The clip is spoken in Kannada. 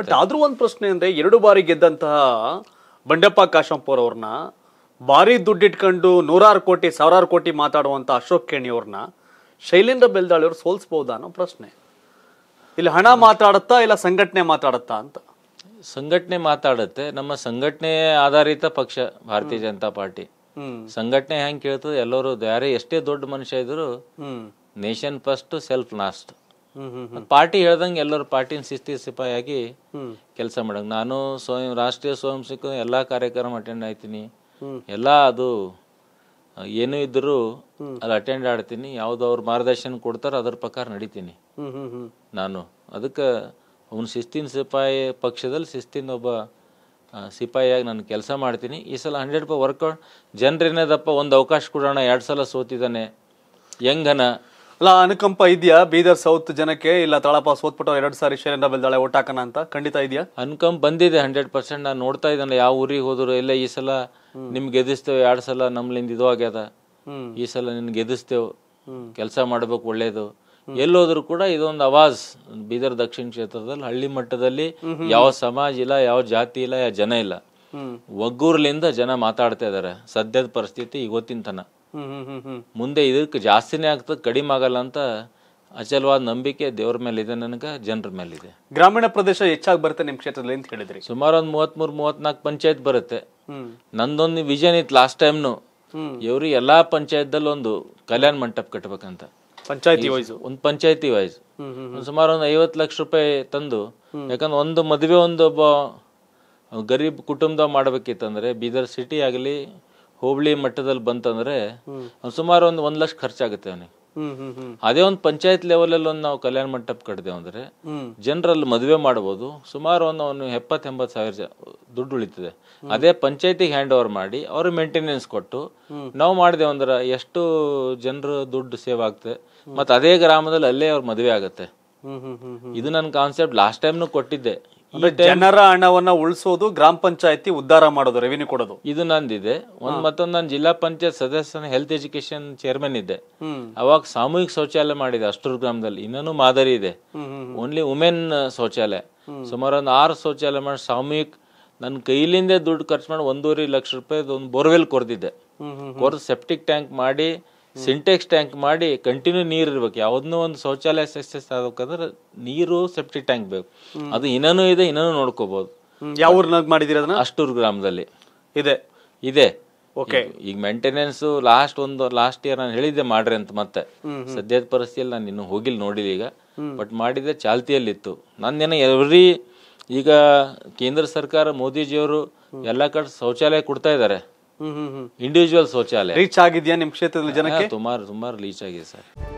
ಬಟ್ ಆದ್ರೂ ಒಂದು ಪ್ರಶ್ನೆ ಅಂದ್ರೆ ಎರಡು ಬಾರಿ ಗೆದ್ದಂತಹ ಬಂಡೆಪ್ಪ ಕಾಶಂಪುರ್ ಅವ್ರನ್ನ ಭಾರಿ ಇಟ್ಕೊಂಡು ನೂರಾರು ಕೋಟಿ ಸಾವಿರಾರು ಕೋಟಿ ಮಾತಾಡುವಂತ ಅಶೋಕ್ ಕೇಣಿ ಅವ್ರನ್ನ ಶೈಲೇಂದ್ರ ಬೆಲ್ದಾಳಿ ಅವ್ರು ಅನ್ನೋ ಪ್ರಶ್ನೆ ಇಲ್ಲಿ ಹಣ ಮಾತಾಡುತ್ತಾ ಇಲ್ಲ ಸಂಘಟನೆ ಮಾತಾಡುತ್ತಾ ಅಂತ ಸಂಘಟನೆ ಮಾತಾಡುತ್ತೆ ನಮ್ಮ ಸಂಘಟನೆ ಆಧಾರಿತ ಪಕ್ಷ ಭಾರತೀಯ ಜನತಾ ಪಾರ್ಟಿ ಸಂಘಟನೆ ಹೆಂಗ್ ಕೇಳ್ತದೆ ಎಲ್ಲರೂ ಯಾರೇ ಎಷ್ಟೇ ದೊಡ್ಡ ಮನುಷ್ಯ ಇದ್ರು nation first self last party ಹೇಳ್ದಂಗೆ ಎಲ್ಲರೂ ಪಾರ್ಟಿನ ಶಿಸ್ತಿ ಸಿಪಾಯಿಯಾಗಿ ಕೆಲಸ ಮಾಡಂಗೆ ನಾನು ಸ್ವಯಂ ರಾಷ್ಟ್ರೀಯ ಸ್ವಯಂ ಸೇವಕ ಎಲ್ಲಾ ಕಾರ್ಯಕ್ರಮ ಅಟೆಂಡ್ ಆಯ್ತೀನಿ ಎಲ್ಲಾ ಅದು ಏನು ಇದ್ದರೂ ಅಲ್ಲಿ ಅಟೆಂಡ್ ಆಡ್ತೀನಿ ಯಾವ್ದು ಅವ್ರ ಮಾರ್ಗದರ್ಶನ ಕೊಡ್ತಾರ ಅದ್ರ ಪ್ರಕಾರ ನಡಿತೀನಿ ನಾನು ಅದಕ್ಕೆ ಅವನ್ ಶಿಸ್ತಿನ ಸಿಪಾಯಿ ಪಕ್ಷದಲ್ಲಿ ಶಿಸ್ತಿನ ಒಬ್ಬ ಸಿಪಾಯಿಯಾಗಿ ನಾನು ಕೆಲಸ ಮಾಡ್ತೀನಿ ಈ ಸಲ ಹಂಡ್ರೆಡ್ ಪರ್ ವರ್ಕೌಟ್ ಜನರೇನದಪ್ಪ ಒಂದು ಅವಕಾಶ ಕೊಡೋಣ ಎರಡು ಸಲ ಸೋತಿದ್ದಾನೆ ಹೆಂಗನ ಅಲ್ಲ ಅನುಕಂಪ ಇದೆಯಾ ಬೀದರ್ ಸೌತ್ ಜನಕ್ಕೆ ಇಲ್ಲ ತಳಪ ಸೋತ್ಬಿಟ್ಟು ಎರಡು ಸಾರಿ ಶೈಲೇಂದ್ರ ಬೆಳ್ದಾಳೆ ಓಟ್ ಹಾಕೋಣ ಅಂತ ಖಂಡಿತ ಇದೆಯಾ ಅನುಕಂಪ ಬಂದಿದೆ ಹಂಡ್ರೆಡ್ ಪರ್ಸೆಂಟ್ ನಾನು ನೋಡ್ತಾ ಇದ್ದಾನೆ ಯಾವ ಊರಿಗೆ ಹೋದ್ರು ಇಲ್ಲ ಈ ಸಲ ನಿಮ್ ಗೆದಿಸ್ತೇವೆ ಎರಡ್ ಸಲ ನಮ್ಲಿಂದ ಇದು ಆಗ್ಯದ ಈ ಸಲ ನಿನ್ ಗೆದಿಸ್ತೇವ್ ಕೆಲಸ ಮಾಡ್ಬೇಕು ಒಳ್ಳೇದು ಎಲ್ಲೋದ್ರು ಕೂಡ ಇದೊಂದು ಅವಾಜ್ ಬೀದರ್ ದಕ್ಷಿಣ ಕ್ಷೇತ್ರದಲ್ಲಿ ಹಳ್ಳಿ ಮಟ್ಟದಲ್ಲಿ ಯಾವ ಸಮಾಜ ಇಲ್ಲ ಯಾವ ಜಾತಿ ಇಲ್ಲ ಯಾವ ಜನ ಇಲ್ಲ ಒಗ್ಗೂರ್ಲಿಂದ ಜನ ಮಾತಾಡ್ತಾ ಇದ್ದಾರೆ ಸದ್ಯದ ಪರಿಸ್ಥಿತಿ ಇವತ್ತಿನ ತನ ಮುಂದೆ ಇದಕ್ಕೆ ಜಾಸ್ತಿನೇ ಆಗ್ತದೆ ಕಡಿಮೆ ಆಗಲ್ಲ ಅಂತ ಅಚಲವಾದ ನಂಬಿಕೆ ದೇವರ ಮೇಲೆ ಇದೆ ನನಗೆ ಜನರ ಮೇಲೆ ಇದೆ ಗ್ರಾಮೀಣ ಪ್ರದೇಶ ಹೆಚ್ಚಾಗಿ ಬರುತ್ತೆ ನಿಮ್ಮ ಕ್ಷೇತ್ರದಲ್ಲಿ ಅಂತ ಹೇಳಿದ್ರಿ ಸುಮಾರು ಒಂದು ಮೂವತ್ತ್ಮೂರು ಮೂವತ್ನಾಲ್ಕು ಪಂಚಾಯತ್ ಬರುತ್ತೆ ನಂದೊಂದು ವಿಷನ್ ಇತ್ತು ಲಾಸ್ಟ್ ಟೈಮ್ನು ಇವರು ಎಲ್ಲಾ ಪಂಚಾಯತ್ದಲ್ಲಿ ಒಂದು ಕಲ್ಯಾಣ ಮಂಟಪ ಕಟ್ಟಬೇಕಂತ ಪಂಚಾಯತಿ ವೈಸ್ ಒಂದು ಪಂಚಾಯತಿ ವೈಸ್ ಸುಮಾರು ಒಂದು ಐವತ್ತು ಲಕ್ಷ ರೂಪಾಯಿ ತಂದು ಯಾಕಂದ್ರೆ ಒಂದು ಮದುವೆ ಒಂದೊಬ್ಬ ಗರೀಬ್ ಕುಟುಂಬದ ಮಾಡಬೇಕಿತ್ತಂದ್ರೆ ಬೀದರ್ ಸಿಟಿ ಆಗಲಿ ಹೋಬಳಿ ಮಟ್ಟದಲ್ಲಿ ಬಂತಂದ್ರೆ ಸುಮಾರು ಒಂದು ಒಂದ್ ಲಕ್ಷ ಖರ್ಚಾಗುತ್ತೆ ಅವನಿಗೆ ಅದೇ ಒಂದು ಪಂಚಾಯತ್ ಅಲ್ಲಿ ಒಂದು ನಾವು ಕಲ್ಯಾಣ ಮಂಟಪ ಕಟ್ಟಿದೆವು ಅಂದ್ರೆ ಜನರಲ್ಲಿ ಮದುವೆ ಮಾಡಬಹುದು ಸುಮಾರು ಒಂದು ಅವನು ಎಂಬತ್ ಸಾವಿರ ದುಡ್ಡು ಉಳಿತದೆ ಅದೇ ಪಂಚಾಯತಿ ಹ್ಯಾಂಡ್ ಓವರ್ ಮಾಡಿ ಅವ್ರ ಮೇಂಟೆನೆನ್ಸ್ ಕೊಟ್ಟು ನಾವು ಮಾಡಿದೆ ಅಂದ್ರೆ ಎಷ್ಟು ಜನರ ದುಡ್ಡು ಸೇವ್ ಆಗ್ತದೆ ಮತ್ತೆ ಅದೇ ಗ್ರಾಮದಲ್ಲಿ ಅಲ್ಲೇ ಅವ್ರ ಮದುವೆ ಆಗುತ್ತೆ ಇದು ನನ್ನ ಕಾನ್ಸೆಪ್ಟ್ ಲಾಸ್ಟ್ ಟೈಮ್ನು ಕೊಟ್ಟಿದ್ದೆ ಜನರ ಹಣವನ್ನ ಉಳಿಸೋದು ಗ್ರಾಮ ಪಂಚಾಯತಿ ಉದ್ಧಾರ ಮಾಡೋದು ರೆವಿನ್ಯೂ ಕೊಡೋದು ಇದು ನಂದಿದೆ ಒಂದ್ ಮತ್ತೊಂದು ನಾನು ಜಿಲ್ಲಾ ಪಂಚಾಯತ್ ಸದಸ್ಯನ ಹೆಲ್ತ್ ಎಜುಕೇಶನ್ ಚೇರ್ಮನ್ ಇದ್ದೆ ಅವಾಗ ಸಾಮೂಹಿಕ ಶೌಚಾಲಯ ಮಾಡಿದೆ ಅಷ್ಟೂರ್ ಗ್ರಾಮದಲ್ಲಿ ಇನ್ನೂ ಮಾದರಿ ಇದೆ ಓನ್ಲಿ ವುಮೆನ್ ಶೌಚಾಲಯ ಸುಮಾರು ಒಂದು ಆರು ಶೌಚಾಲಯ ಮಾಡಿ ಸಾಮೂಹಿಕ ನನ್ನ ಕೈಲಿಂದೇ ದುಡ್ಡು ಖರ್ಚು ಮಾಡಿ ಒಂದೂವರೆ ಲಕ್ಷ ರೂಪಾಯಿ ಒಂದು ಬೋರ್ವೆಲ್ ಕೊರ್ದಿದ್ದೆ ಕೊರ್ದು ಸೆಪ್ಟಿಕ್ ಟ್ಯಾಂಕ್ ಮಾಡಿ ಸಿಂಟೆಕ್ಸ್ ಟ್ಯಾಂಕ್ ಮಾಡಿ ಕಂಟಿನ್ಯೂ ನೀರು ಇರ್ಬೇಕು ಯಾವ್ದನ್ನೂ ಒಂದು ಶೌಚಾಲಯ ಸಕ್ಸಸ್ ಆಗ್ಬೇಕಂದ್ರೆ ನೀರು ಸೆಪ್ಟಿ ಟ್ಯಾಂಕ್ ಬೇಕು ಅದು ಇನ್ನೂ ಇದೆ ಇನ್ನೂ ನೋಡ್ಕೋಬಹುದು ಯಾವ ಊರ್ನಾಗ ಮಾಡಿದಿರ ಅದನ್ನ ಅಷ್ಟೂರು ಗ್ರಾಮದಲ್ಲಿ ಇದೆ ಇದೆ ಓಕೆ ಈಗ ಮೇಂಟೆನೆನ್ಸ್ ಲಾಸ್ಟ್ ಒಂದು ಲಾಸ್ಟ್ ಇಯರ್ ನಾನು ಹೇಳಿದ್ದೆ ಮಾಡ್ರಿ ಅಂತ ಮತ್ತೆ ಸದ್ಯದ ಪರಿಸ್ಥಿತಿಯಲ್ಲಿ ನಾನು ಇನ್ನು ಹೋಗಿಲ್ಲ ನೋಡಿಲ್ಲ ಈಗ ಬಟ್ ಮಾಡಿದ್ದೆ ಚಾಲ್ತಿಯಲ್ಲಿತ್ತು ನಂದೇನ ಎವ್ರಿ ಈಗ ಕೇಂದ್ರ ಸರ್ಕಾರ ಮೋದಿಜಿಯವರು ಎಲ್ಲ ಕಡೆ ಶೌಚಾಲಯ ಕೊಡ್ತಾ ಇದ್ದಾರೆ ಇಂಡಿವಿಜುವಲ್ ಶೌಚಾಲಯ ರೀಚ್ ಆಗಿದೆಯಾ ನಿಮ್ಮ ಕ್ಷೇತ್ರದಲ್ಲಿ ಜನಕ್ಕೆ ಸುಮಾರು ತುಂಬಾ ರೀಚ್ ಆಗಿದೆ ಸರ್